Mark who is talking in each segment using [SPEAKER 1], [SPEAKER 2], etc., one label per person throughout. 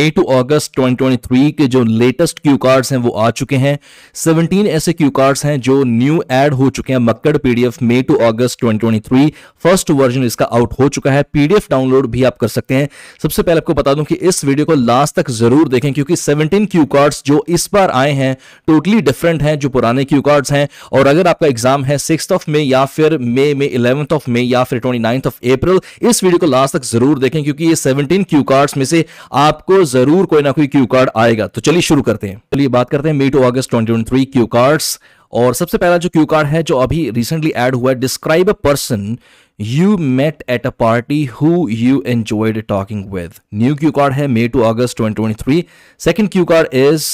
[SPEAKER 1] A to August 2023 के जो latest cue cards हैं वो आ चुके हैं 17 ऐसे क्यू कार्ड्स हैं जो न्यू ऐड हो चुके हैं Makkar PDF May to August 2023 first version इसका आउट हो चुका है पीडीएफ डाउनलोड भी आप कर सकते हैं सबसे पहले आपको बता दूं कि इस वीडियो को लास्ट तक जरूर देखें क्योंकि सेवनटीन क्यू कार्ड्स जो इस बार आए हैं टोटली डिफरेंट हैं जो पुराने क्यू कार्ड्स हैं और अगर आपका एग्जाम है सिक्स ऑफ मे या फिर मे में इलेवंथ ऑफ मे या फिर ट्वेंटी ऑफ अप्रैल इस वीडियो को लास्ट तक जरूर देखें क्योंकि ये सेवनटीन क्यू कार्ड्स में से आपको जरूर कोई ना कोई क्यू कार्ड आएगा तो चलिए शुरू करते हैं चलिए बात करते हैं May to August twenty three cue cards और सबसे पहला जो क्यू कार्ड है जो अभी रिसेंटली एड हुआ है describe a person you met at a party who you enjoyed talking with new cue card है May to August twenty twenty three second cue card is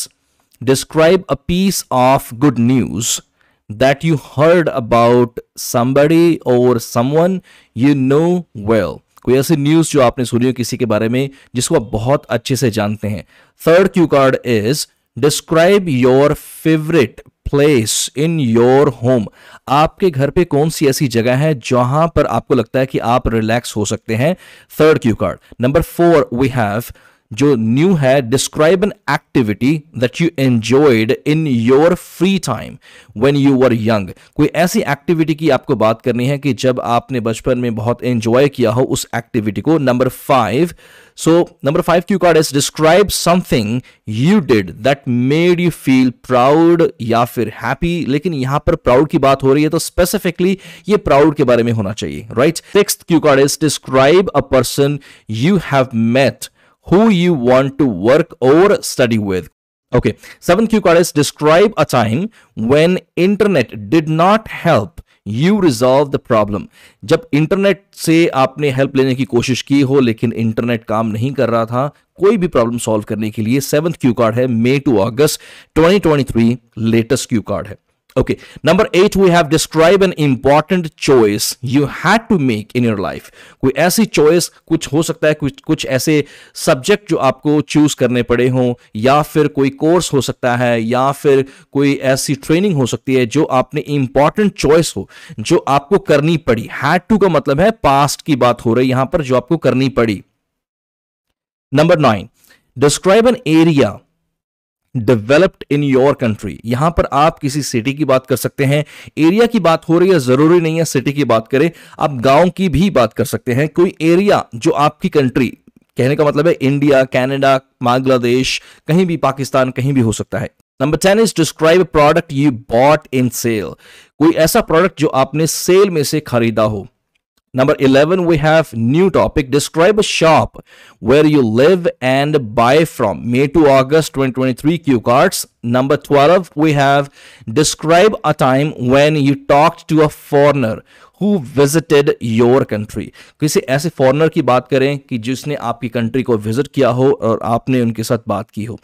[SPEAKER 1] describe a piece of good news that you heard about somebody और someone you know well कोई ऐसी news जो आपने सुनी हो किसी के बारे में जिसको आप बहुत अच्छे से जानते हैं third cue card is describe your favourite place in your home आपके घर पे कौन सी ऐसी जगह है जहां पर आपको लगता है कि आप रिलैक्स हो सकते हैं third cue card number four we have जो न्यू है describe an activity that you enjoyed in your free time when you are young कोई ऐसी एक्टिविटी की आपको बात करनी है कि जब आपने बचपन में बहुत एंजॉय किया हो उस एक्टिविटी को number five so number five cue card is describe something you did that made you feel proud या फिर हैप्पी लेकिन यहां पर प्राउड की बात हो रही है तो स्पेसिफिकली ये प्राउड के बारे में होना चाहिए right six cue card is describe a person you have met who you want to work or study with. Okay, seventh Q card is describe a time when internet did not help you resolve the problem जब internet से आपने help लेने की कोशिश की हो लेकिन internet काम नहीं कर रहा था कोई भी प्रॉब्लम सॉल्व करने के लिए सेवंथ क्यू कार्ड है May to August 2023 latest cue card है Okay, number eight, we have describe an important choice you had to make in your life. कोई ऐसी choice कुछ हो सकता है कुछ कुछ ऐसे subject जो आपको choose करने पड़े हों या फिर कोई course हो सकता है या फिर कोई ऐसी training हो सकती है जो आपने important choice हो जो आपको करनी पड़ी had to का मतलब है past की बात हो रही है यहां पर जो आपको करनी पड़ी number nine describe an area developed in your country यहां पर आप किसी सिटी की बात कर सकते हैं एरिया की बात हो रही है जरूरी नहीं है सिटी की बात करें आप गांव की भी बात कर सकते हैं कोई एरिया जो आपकी कंट्री कहने का मतलब है इंडिया कैनेडा बांग्लादेश कहीं भी पाकिस्तान कहीं भी हो सकता है number ten is describe product you bought in sale कोई ऐसा प्रोडक्ट जो आपने सेल में से खरीदा हो Number 11, we have new topic. Describe a shop where you live and buy from. May to August 2023 Q cards. Number 12, we have describe a time when you talked to a foreigner who visited your country किसी ऐसे foreigner की बात करें कि जिसने आपकी country को visit किया हो और आपने उनके साथ बात की हो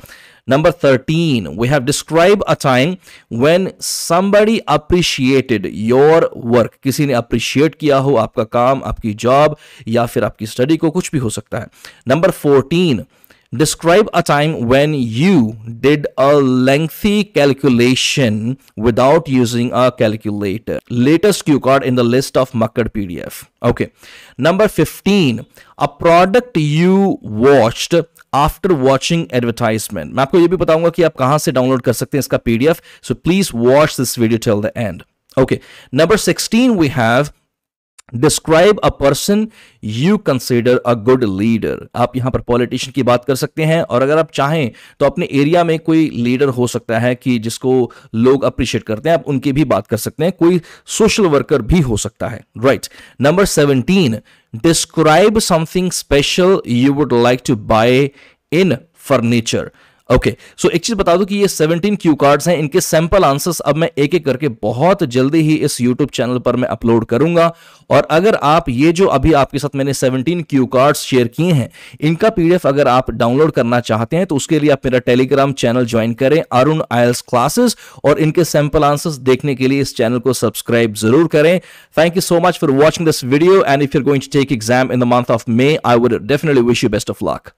[SPEAKER 1] number thirteen we have describe a time when somebody appreciated your work किसी ने अप्रिशिएट किया हो आपका काम आपकी जॉब या फिर आपकी स्टडी को कुछ भी हो सकता है number fourteen Describe a time when you did a lengthy calculation without using a calculator. Latest cue card in the list of Muckard PDF. Okay. Number 15. A product you watched after watching advertisement मैं आपको ये भी बताऊंगा कि आप कहां से download कर सकते हैं इसका PDF so please watch this video till the end okay number 16 we have describe a person you consider a good leader आप यहां पर पॉलिटिशियन की बात कर सकते हैं और अगर आप चाहें तो अपने एरिया में कोई लीडर हो सकता है कि जिसको लोग अप्रिशिएट करते हैं आप उनकी भी बात कर सकते हैं कोई सोशल वर्कर भी हो सकता है right number seventeen describe something special you would like to buy in furniture okay okay, so so एक चीज बता दूं कि ये 17 क्यू कार्ड्स हैं इनके सैंपल आंसर्स अब मैं एक एक करके बहुत जल्दी ही इस यूट्यूब चैनल पर मैं अपलोड करूंगा और अगर आप ये जो अभी आपके साथ मैंने 17 क्यू कार्ड्स शेयर किए हैं इनका पीडीएफ अगर आप डाउनलोड करना चाहते हैं तो उसके लिए आप मेरा टेलीग्राम चैनल ज्वाइन करें अरुण आयल्स क्लासेस और इनके सैंपल आंसर्स देखने के लिए इस चैनल को सब्सक्राइब जरूर करें thank you so much for watching this video and if you're going to take exam in the month of May I would definitely wish you best of luck